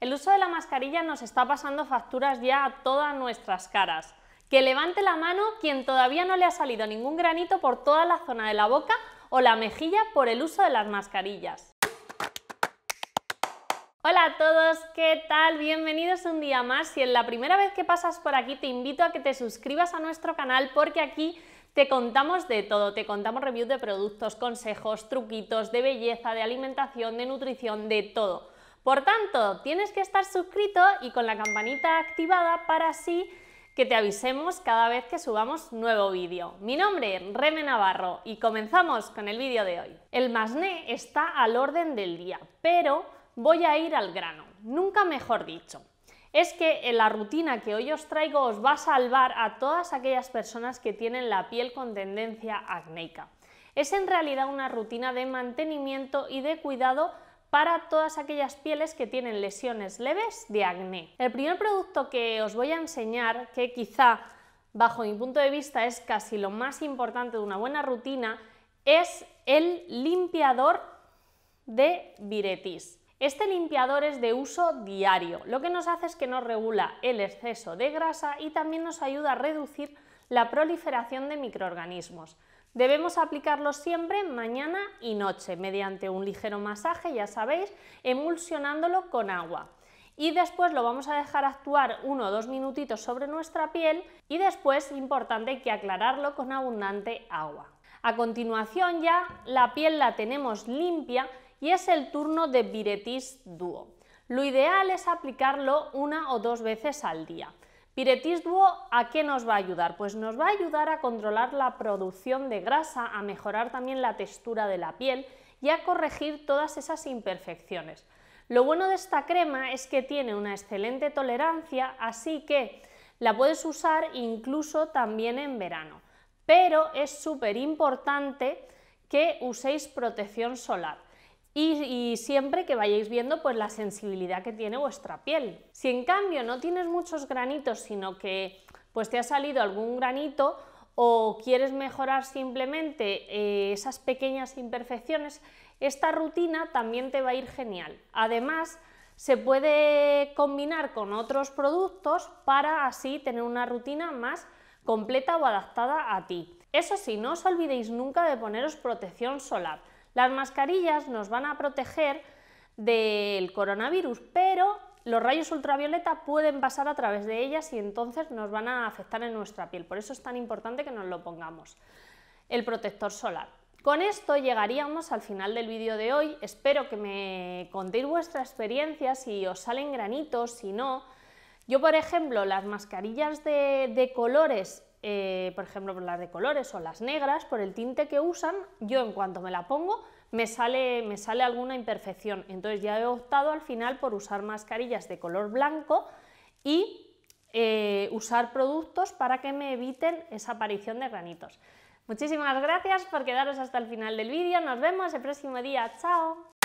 El uso de la mascarilla nos está pasando facturas ya a todas nuestras caras. Que levante la mano quien todavía no le ha salido ningún granito por toda la zona de la boca o la mejilla por el uso de las mascarillas. Hola a todos, ¿qué tal? Bienvenidos un día más. Si es la primera vez que pasas por aquí, te invito a que te suscribas a nuestro canal porque aquí te contamos de todo, te contamos reviews de productos, consejos, truquitos, de belleza, de alimentación, de nutrición, de todo. Por tanto, tienes que estar suscrito y con la campanita activada para así que te avisemos cada vez que subamos nuevo vídeo. Mi nombre es Reme Navarro y comenzamos con el vídeo de hoy. El masné está al orden del día, pero voy a ir al grano, nunca mejor dicho. Es que en la rutina que hoy os traigo os va a salvar a todas aquellas personas que tienen la piel con tendencia acnéica. Es en realidad una rutina de mantenimiento y de cuidado para todas aquellas pieles que tienen lesiones leves de acné. El primer producto que os voy a enseñar, que quizá bajo mi punto de vista es casi lo más importante de una buena rutina, es el limpiador de viretis. Este limpiador es de uso diario, lo que nos hace es que nos regula el exceso de grasa y también nos ayuda a reducir la proliferación de microorganismos. Debemos aplicarlo siempre mañana y noche mediante un ligero masaje, ya sabéis, emulsionándolo con agua. Y después lo vamos a dejar actuar uno o dos minutitos sobre nuestra piel y después, importante, que aclararlo con abundante agua. A continuación ya la piel la tenemos limpia y es el turno de Viretis Duo. Lo ideal es aplicarlo una o dos veces al día. Piretis Duo, ¿a qué nos va a ayudar? Pues nos va a ayudar a controlar la producción de grasa, a mejorar también la textura de la piel y a corregir todas esas imperfecciones. Lo bueno de esta crema es que tiene una excelente tolerancia, así que la puedes usar incluso también en verano. Pero es súper importante que uséis protección solar. Y, siempre que vayáis viendo pues, la sensibilidad que tiene vuestra piel. Si en cambio no tienes muchos granitos, sino que pues te ha salido algún granito o quieres mejorar simplemente eh, esas pequeñas imperfecciones, esta rutina también te va a ir genial. Además, se puede combinar con otros productos para así tener una rutina más completa o adaptada a ti. Eso sí, no os olvidéis nunca de poneros protección solar las mascarillas nos van a proteger del coronavirus, pero los rayos ultravioleta pueden pasar a través de ellas y entonces nos van a afectar en nuestra piel. Por eso es tan importante que nos lo pongamos. El protector solar. Con esto llegaríamos al final del vídeo de hoy. Espero que me contéis vuestra experiencia, si os salen granitos, si no. Yo, por ejemplo, las mascarillas de, colores eh, por ejemplo, por las de colores o las negras, por el tinte que usan, yo en cuanto me la pongo me sale, alguna imperfección. Entonces ya he optado al final por usar mascarillas de color blanco y eh, usar productos para que me eviten esa aparición de granitos. Muchísimas gracias por quedaros hasta el final del vídeo. Nos vemos el próximo día. ¡Chao!